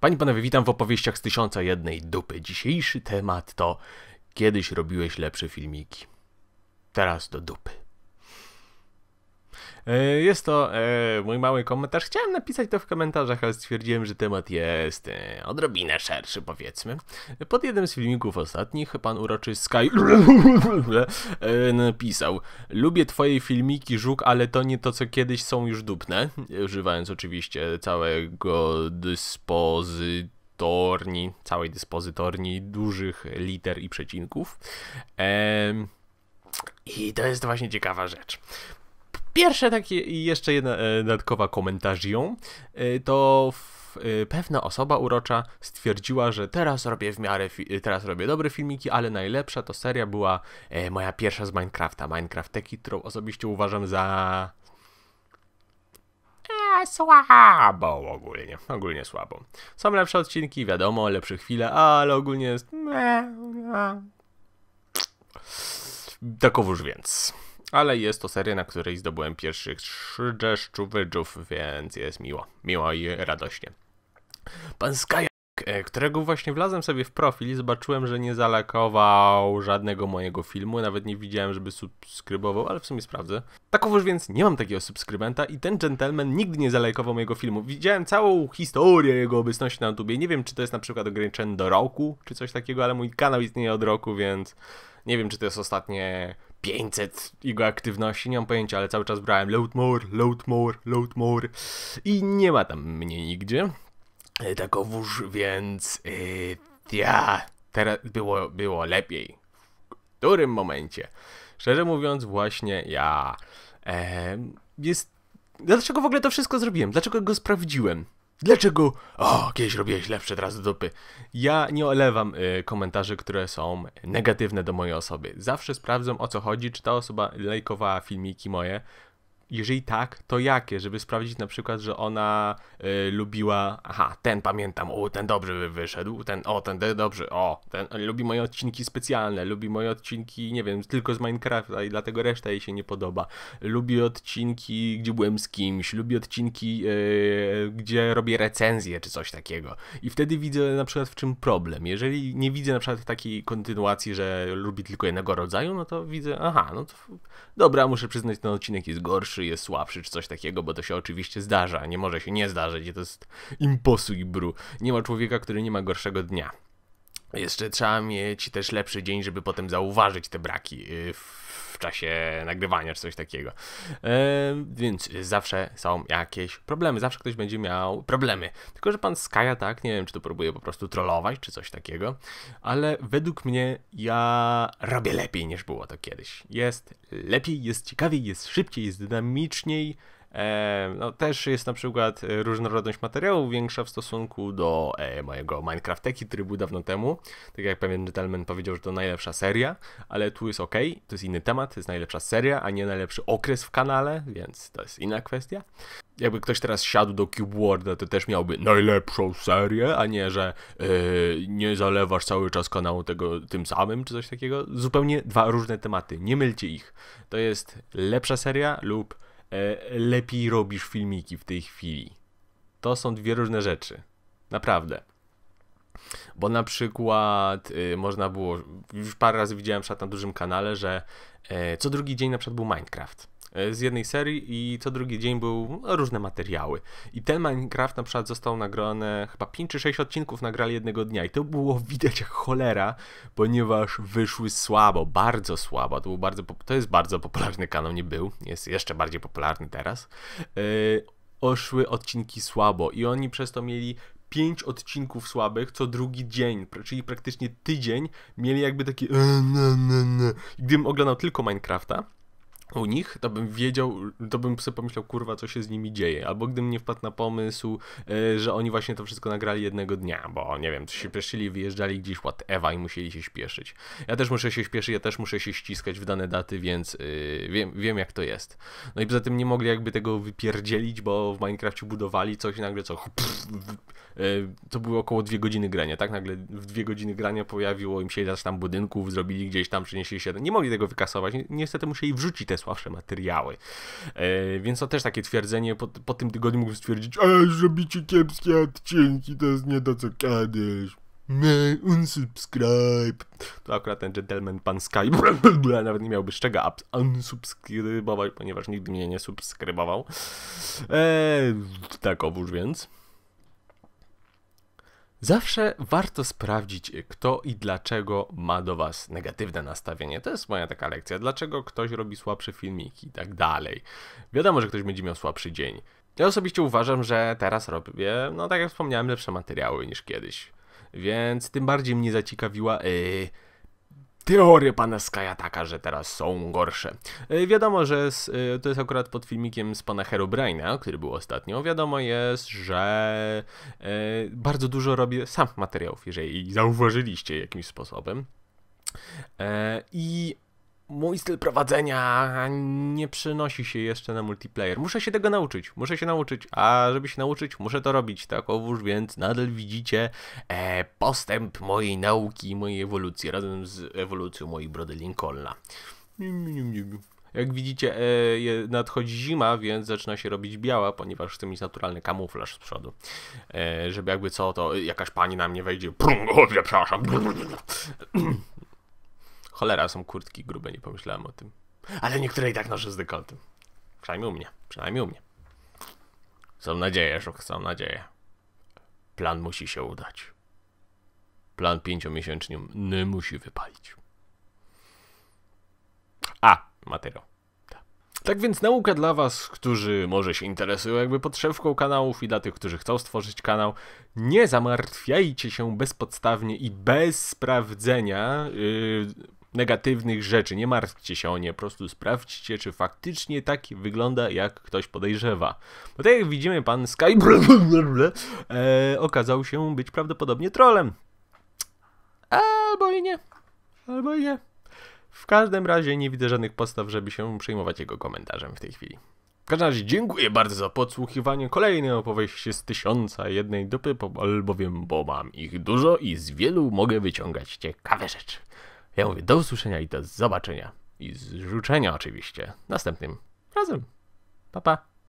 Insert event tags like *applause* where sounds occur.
Pani panowie, witam w opowieściach z tysiąca jednej dupy. Dzisiejszy temat to kiedyś robiłeś lepsze filmiki. Teraz do dupy. E, jest to e, mój mały komentarz. Chciałem napisać to w komentarzach, ale stwierdziłem, że temat jest e, odrobinę szerszy, powiedzmy. Pod jednym z filmików ostatnich pan uroczy Sky *laughs* napisał Lubię twoje filmiki, żuk, ale to nie to, co kiedyś są już dupne. Używając oczywiście całego dyspozytu dyspozytorni, całej dyspozytorni dużych liter i przecinków. Ehm, I to jest właśnie ciekawa rzecz. Pierwsze takie i jeszcze jedna e, dodatkowa komentarzią, e, to e, pewna osoba urocza stwierdziła, że teraz robię w miarę, teraz robię dobre filmiki, ale najlepsza to seria była moja pierwsza z Minecrafta, Minecraft Teki, którą osobiście uważam za słabo ogólnie, ogólnie słabo. Są lepsze odcinki, wiadomo, lepsze chwile, ale ogólnie jest... Takowoż więc ale jest to seria, na której zdobyłem pierwszych 3 deszczu więc jest miło. Miło i radośnie. Pan Skajak, e, którego właśnie wlazłem sobie w profil i zobaczyłem, że nie zalakował żadnego mojego filmu, nawet nie widziałem, żeby subskrybował, ale w sumie sprawdzę. Takowoż więc nie mam takiego subskrybenta i ten gentleman nigdy nie zalajkował mojego filmu. Widziałem całą historię jego obecności na YouTube, Nie wiem, czy to jest na przykład ograniczone do roku, czy coś takiego, ale mój kanał istnieje od roku, więc nie wiem, czy to jest ostatnie 500 jego aktywności, nie mam pojęcia, ale cały czas brałem load more, load more, load more i nie ma tam mnie nigdzie. E, Takowóż, więc e, ja, teraz było, było lepiej. W którym momencie? Szczerze mówiąc, właśnie ja. E, jest. Dlaczego w ogóle to wszystko zrobiłem? Dlaczego go sprawdziłem? Dlaczego? O, kiedyś robiłeś lepsze, teraz dupy. Ja nie olewam y, komentarzy, które są negatywne do mojej osoby. Zawsze sprawdzam o co chodzi, czy ta osoba lajkowała filmiki moje, jeżeli tak, to jakie? Żeby sprawdzić na przykład, że ona y, lubiła. Aha, ten pamiętam, o, ten dobrze wyszedł, ten, o, ten dobrze, o, ten lubi moje odcinki specjalne, lubi moje odcinki, nie wiem, tylko z Minecrafta i dlatego reszta jej się nie podoba. Lubi odcinki, gdzie byłem z kimś, lubi odcinki, y, gdzie robię recenzję czy coś takiego. I wtedy widzę na przykład w czym problem. Jeżeli nie widzę na przykład takiej kontynuacji, że lubi tylko jednego rodzaju, no to widzę, aha, no to dobra, muszę przyznać, ten odcinek jest gorszy lepszy jest słabszy, czy coś takiego, bo to się oczywiście zdarza, nie może się nie zdarzyć, to jest bru. Nie ma człowieka, który nie ma gorszego dnia. Jeszcze trzeba mieć też lepszy dzień, żeby potem zauważyć te braki y, w w czasie nagrywania czy coś takiego. E, więc zawsze są jakieś problemy, zawsze ktoś będzie miał problemy. Tylko, że pan Skaja, tak, nie wiem, czy to próbuje po prostu trollować, czy coś takiego, ale według mnie ja robię lepiej niż było to kiedyś. Jest lepiej, jest ciekawiej, jest szybciej, jest dynamiczniej. E, no, też jest na przykład e, różnorodność materiału większa w stosunku do e, mojego Minecraft Teki trybu dawno temu. Tak jak pewien gentleman powiedział, że to najlepsza seria, ale tu jest ok, to jest inny temat, to jest najlepsza seria, a nie najlepszy okres w kanale, więc to jest inna kwestia. Jakby ktoś teraz siadł do Cube to też miałby najlepszą serię, a nie, że e, nie zalewasz cały czas kanału tego tym samym, czy coś takiego. Zupełnie dwa różne tematy, nie mylcie ich. To jest lepsza seria lub E, lepiej robisz filmiki w tej chwili. To są dwie różne rzeczy. Naprawdę. Bo na przykład e, można było, już parę razy widziałem na dużym kanale, że e, co drugi dzień na przykład był Minecraft. E, z jednej serii i co drugi dzień był no, różne materiały. I ten Minecraft na przykład został nagrany, chyba 5 czy 6 odcinków nagrali jednego dnia i to było widać jak cholera, ponieważ wyszły słabo, bardzo słabo. To, był bardzo, to jest bardzo popularny kanał, nie był, jest jeszcze bardziej popularny teraz. Yy, oszły odcinki słabo i oni przez to mieli pięć odcinków słabych co drugi dzień, czyli praktycznie tydzień mieli jakby takie e, gdybym oglądał tylko Minecrafta, u nich, to bym wiedział, to bym sobie pomyślał, kurwa, co się z nimi dzieje. Albo gdybym nie wpadł na pomysł, e, że oni właśnie to wszystko nagrali jednego dnia, bo nie wiem, coś się pieszyli, wyjeżdżali gdzieś, whatever, i musieli się śpieszyć. Ja też muszę się śpieszyć, ja też muszę się ściskać w dane daty, więc yy, wiem, wiem, jak to jest. No i poza tym nie mogli jakby tego wypierdzielić, bo w Minecrafcie budowali coś i nagle co, e, to były około dwie godziny grania, tak? Nagle w dwie godziny grania pojawiło im się ileś tam budynków, zrobili gdzieś tam, przynieśli się, nie mogli tego wykasować, niestety musieli wrzucić te najsłabsze materiały. E, więc to też takie twierdzenie, po, po tym tygodniu mógł stwierdzić, a robicie kiepskie odcinki, to jest nie to co kiedyś. My, unsubscribe. To akurat ten gentleman pan Sky *laughs* nawet nie miałby z czego unsubskrybować, ponieważ nigdy mnie nie subskrybował. Eee, tak, owóż więc. Zawsze warto sprawdzić, kto i dlaczego ma do Was negatywne nastawienie. To jest moja taka lekcja. Dlaczego ktoś robi słabsze filmiki i tak dalej. Wiadomo, że ktoś będzie miał słabszy dzień. Ja osobiście uważam, że teraz robię, no tak jak wspomniałem, lepsze materiały niż kiedyś. Więc tym bardziej mnie zaciekawiła. Yy, teoria pana Skaja taka, że teraz są gorsze. E, wiadomo, że e, to jest akurat pod filmikiem z pana Herobrine'a, który był ostatnio. Wiadomo jest, że e, bardzo dużo robię sam materiałów, jeżeli zauważyliście jakimś sposobem. I mój styl prowadzenia nie przynosi się jeszcze na multiplayer. Muszę się tego nauczyć, muszę się nauczyć, a żeby się nauczyć, muszę to robić, tak? Owóż więc nadal widzicie e, postęp mojej nauki, i mojej ewolucji, razem z ewolucją mojej brody Lincolna. Jak widzicie, e, nadchodzi zima, więc zaczyna się robić biała, ponieważ chcę mieć naturalny kamuflaż z przodu. E, żeby jakby co, to jakaś pani na mnie wejdzie. Prum, o, przepraszam. Cholera, są kurtki grube, nie pomyślałem o tym. Ale niektóre i tak noszę z dekoltem. Przynajmniej u mnie, przynajmniej u mnie. Są nadzieje, Żuk, są nadzieje. Plan musi się udać. Plan pięciomiesięczny nie musi wypalić. A, materiał. Tak więc nauka dla Was, którzy może się interesują jakby podszewką kanałów i dla tych, którzy chcą stworzyć kanał, nie zamartwiajcie się bezpodstawnie i bez sprawdzenia yy, negatywnych rzeczy. Nie martwcie się o nie, po prostu sprawdźcie, czy faktycznie tak wygląda, jak ktoś podejrzewa. Bo tak jak widzimy, pan Sky *laughs* e, okazał się być prawdopodobnie trolem. Albo i nie, albo i nie. W każdym razie nie widzę żadnych postaw, żeby się przejmować jego komentarzem w tej chwili. W każdym razie dziękuję bardzo za podsłuchiwanie kolejnej opowieści z tysiąca jednej dupy, albowiem bo mam ich dużo i z wielu mogę wyciągać ciekawe rzeczy. Ja mówię do usłyszenia i do zobaczenia. I z oczywiście. Następnym razem. Pa, pa.